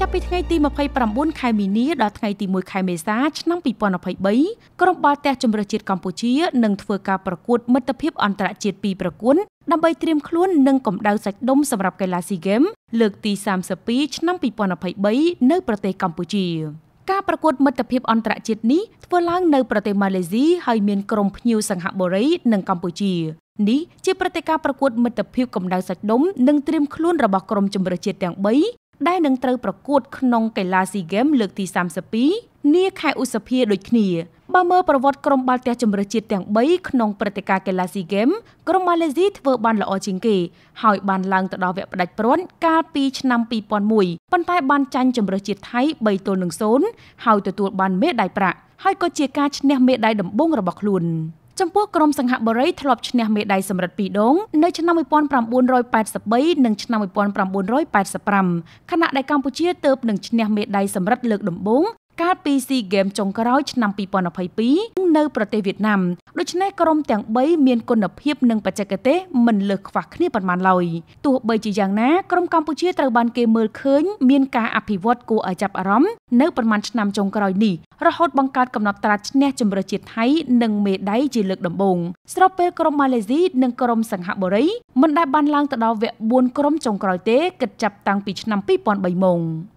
ចាប់ពីថ្ងៃទី29ខែមីនាដល់ថ្ងៃទី1ខែមេសាឆ្នាំ2023ក្រុមបាល់ទះជម្រើសជាតិកម្ពុជានឹងធ្វើការប្រកួត មិត្តភាពអន្តរជាតិពីរប្រកួតដើម្បីត្រៀមខ្លួននឹងកម្ដៅសាច់ដុំសម្រាប់កីឡាស៊ីហ្គេមលើកទី32ឆ្នាំ2023នៅប្រទេសកម្ពុជាការប្រកួត មិត្តភាពអន្តរជាតិនេះធ្វើឡើងនៅប្រទេសម៉ាឡេស៊ីហើយមានក្រុមភ្ញៀវសង្ហបុរី និងកម្ពុជានេះជាព្រឹត្តិការណ៍ប្រកួត មិត្តភាពកម្ដៅសាច់ដុំនិងត្រៀមខ្លួនរបស់ក្រុមជម្រើសជាតិទាំងដែលនឹងត្រូវប្រកួត ក្នុងកីឡាស៊ីហ្គេមលើកទី32នាខែឧសភាដូចគ្នាបើមើលប្រវត្តិក្រុមបាល់ទះជម្រើសជាតិទាំង3ក្នុងព្រឹត្តិការណ៍កីឡាស៊ីហ្គេមក្រុមម៉ាឡេស៊ីធ្វើបានល្អជាងគេហើយបានឡើងទៅដល់វគ្គផ្ដាច់ព្រាន់កាលពីឆ្នាំ2001ប៉ុន្តែបានចាញ់ជម្រើសជាតិថៃ3ទល់នឹង0ហើយទទួលបានមេដាយប្រាក់ហើយក៏ជាការឈ្នះមេដាយដំបូងរបស់ខ្លួន។ចំពោះក្រុមសង្ហបុរីធ្លាប់ឈ្នះមេដាយសំរឹទ្ធពីរដងនៅឆ្នាំ1983និងឆ្នាំ1985ខណៈដែលកម្ពុជាទើបនឹងឈ្នះមេដាយសំរឹទ្ធលើកដំបូងកាលពី SEA Games ចុងក្រោយឆ្នាំ2022នៅប្រទេសវៀតណាមដូច្នេះក្រុមទាំង3មានគុណភាពនិងបច្ចេកទេសមិនលើសខ្វះគ្នាប៉ុន្មានឡើយទោះបីជាយ៉ាងណាក្រុមកម្ពុជាត្រូវបានគេមើលឃើញមានការអភិវឌ្ឍគួរឲ្យចាប់អារម្មណ៍នៅប្រមាណឆ្នាំចុងក្រោយនេះរហូតបង្កើតកំណត់ត្រាឈ្នះជម្រើសជាតិថៃនិងមេដៃជាលើកដំបូងស្របពេលក្រុមម៉ាឡេស៊ីនិងក្រុមសិង្ហបុរីមិនដែលបានឡើងទៅដល់វគ្គ4ក្រុមចុងក្រោយទេគិតចាប់តាំងពីឆ្នាំ2003មក